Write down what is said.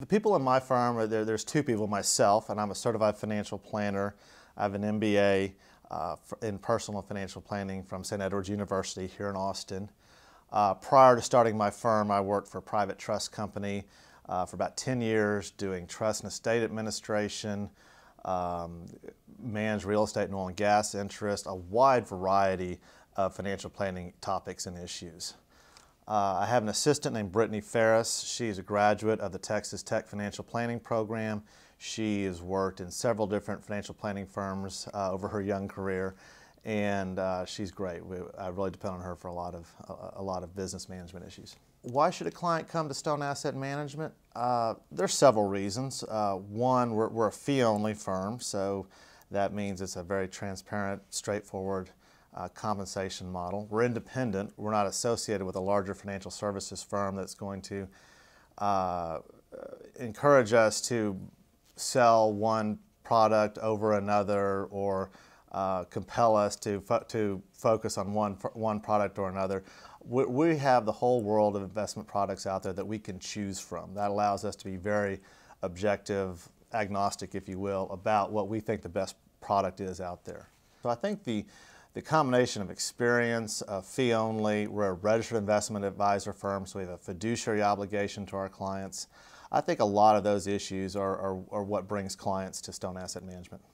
The people in my firm, there, there's two people, myself, and I'm a certified financial planner. I have an MBA uh, in personal financial planning from St. Edward's University here in Austin. Uh, prior to starting my firm, I worked for a private trust company uh, for about 10 years doing trust and estate administration, um, real estate and oil and gas interests, a wide variety of financial planning topics and issues. Uh, I have an assistant named Brittany Ferris. She's a graduate of the Texas Tech Financial Planning Program. She has worked in several different financial planning firms uh, over her young career, and uh, she's great. We, I really depend on her for a lot of a, a, lot of business management issues. Why should a client come to Stone Asset Management? Uh, there's several reasons. Uh, one, we're, we're a fee-only firm, so that means it's a very transparent, straightforward uh, compensation model. We're independent. We're not associated with a larger financial services firm that's going to uh, encourage us to sell one product over another or uh, compel us to, fo to focus on one, one product or another. We, we, have the whole world of investment products out there that we can choose from. That allows us to be very objective, agnostic, if you will, about what we think the best product is out there. So I think the, the combination of experience, uh, fee only, we're a registered investment advisor firm, so we have a fiduciary obligation to our clients. I think a lot of those issues are, are, are what brings clients to Stone Asset Management.